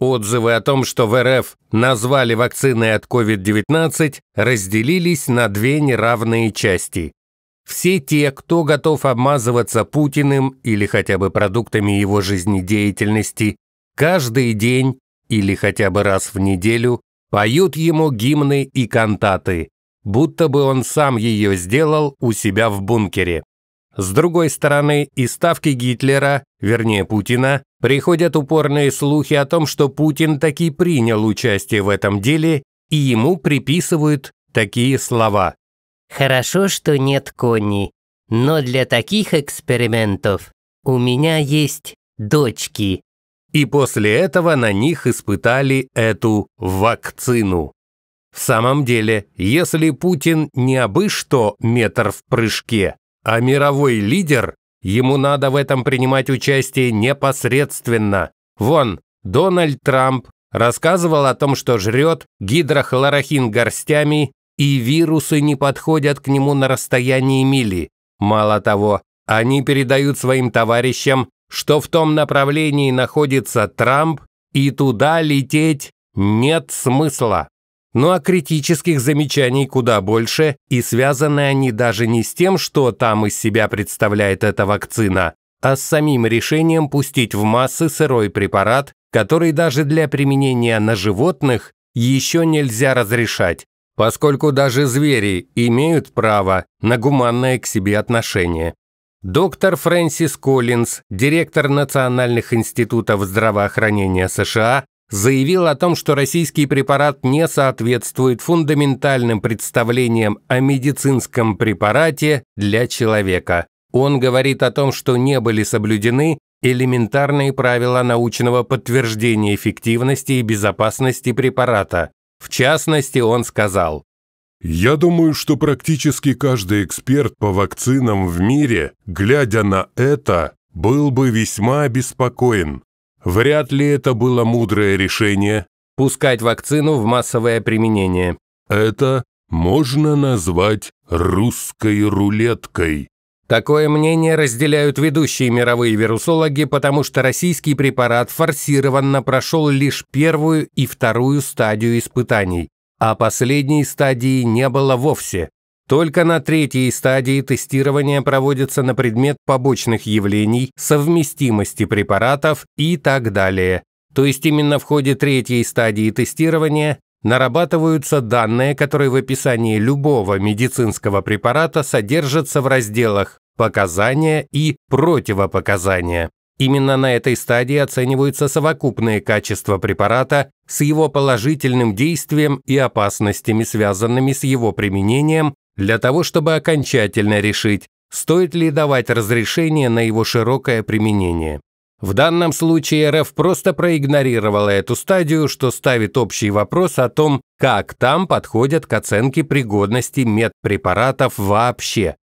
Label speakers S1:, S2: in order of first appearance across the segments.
S1: Отзывы о том, что в РФ назвали вакциной от COVID-19, разделились на две неравные части. Все те, кто готов обмазываться Путиным или хотя бы продуктами его жизнедеятельности, каждый день или хотя бы раз в неделю поют ему гимны и кантаты, будто бы он сам ее сделал у себя в бункере. С другой стороны, из ставки Гитлера, вернее Путина, приходят упорные слухи о том, что Путин таки принял участие в этом деле и ему приписывают такие слова. «Хорошо, что нет кони, но для таких экспериментов у меня есть дочки». И после этого на них испытали эту вакцину. В самом деле, если Путин не абы что метр в прыжке, а мировой лидер, ему надо в этом принимать участие непосредственно. Вон, Дональд Трамп рассказывал о том, что жрет гидрохлорохин горстями, и вирусы не подходят к нему на расстоянии мили. Мало того, они передают своим товарищам, что в том направлении находится Трамп, и туда лететь нет смысла. Ну а критических замечаний куда больше, и связаны они даже не с тем, что там из себя представляет эта вакцина, а с самим решением пустить в массы сырой препарат, который даже для применения на животных еще нельзя разрешать, поскольку даже звери имеют право на гуманное к себе отношение. Доктор Фрэнсис Коллинз, директор Национальных институтов здравоохранения США, заявил о том, что российский препарат не соответствует фундаментальным представлениям о медицинском препарате для человека. Он говорит о том, что не были соблюдены элементарные правила научного подтверждения эффективности и безопасности препарата. В частности, он сказал, «Я думаю, что практически каждый эксперт по вакцинам в мире, глядя на это, был бы весьма обеспокоен. Вряд ли это было мудрое решение. Пускать вакцину в массовое применение. Это можно назвать русской рулеткой. Такое мнение разделяют ведущие мировые вирусологи, потому что российский препарат форсированно прошел лишь первую и вторую стадию испытаний, а последней стадии не было вовсе. Только на третьей стадии тестирования проводится на предмет побочных явлений, совместимости препаратов и так далее. То есть именно в ходе третьей стадии тестирования нарабатываются данные, которые в описании любого медицинского препарата содержатся в разделах «показания» и «противопоказания». Именно на этой стадии оцениваются совокупные качества препарата с его положительным действием и опасностями, связанными с его применением, для того, чтобы окончательно решить, стоит ли давать разрешение на его широкое применение. В данном случае РФ просто проигнорировала эту стадию, что ставит общий вопрос о том, как там подходят к оценке пригодности медпрепаратов вообще.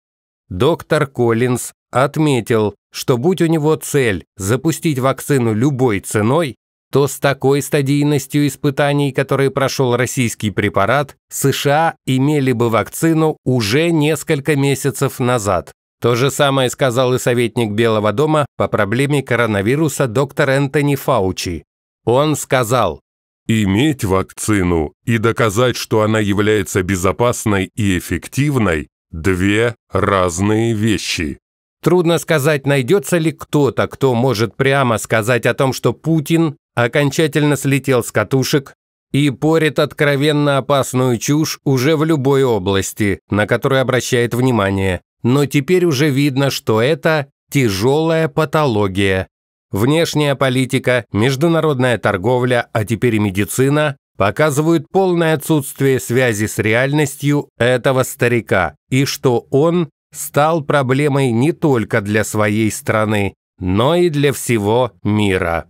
S1: Доктор Коллинз отметил, что будь у него цель запустить вакцину любой ценой, то с такой стадийностью испытаний, которые прошел российский препарат, США имели бы вакцину уже несколько месяцев назад. То же самое сказал и советник Белого дома по проблеме коронавируса доктор Энтони Фаучи. Он сказал, «Иметь вакцину и доказать, что она является безопасной и эффективной – две разные вещи». Трудно сказать, найдется ли кто-то, кто может прямо сказать о том, что Путин окончательно слетел с катушек и порит откровенно опасную чушь уже в любой области, на которую обращает внимание. Но теперь уже видно, что это тяжелая патология. Внешняя политика, международная торговля, а теперь и медицина показывают полное отсутствие связи с реальностью этого старика и что он стал проблемой не только для своей страны, но и для всего мира.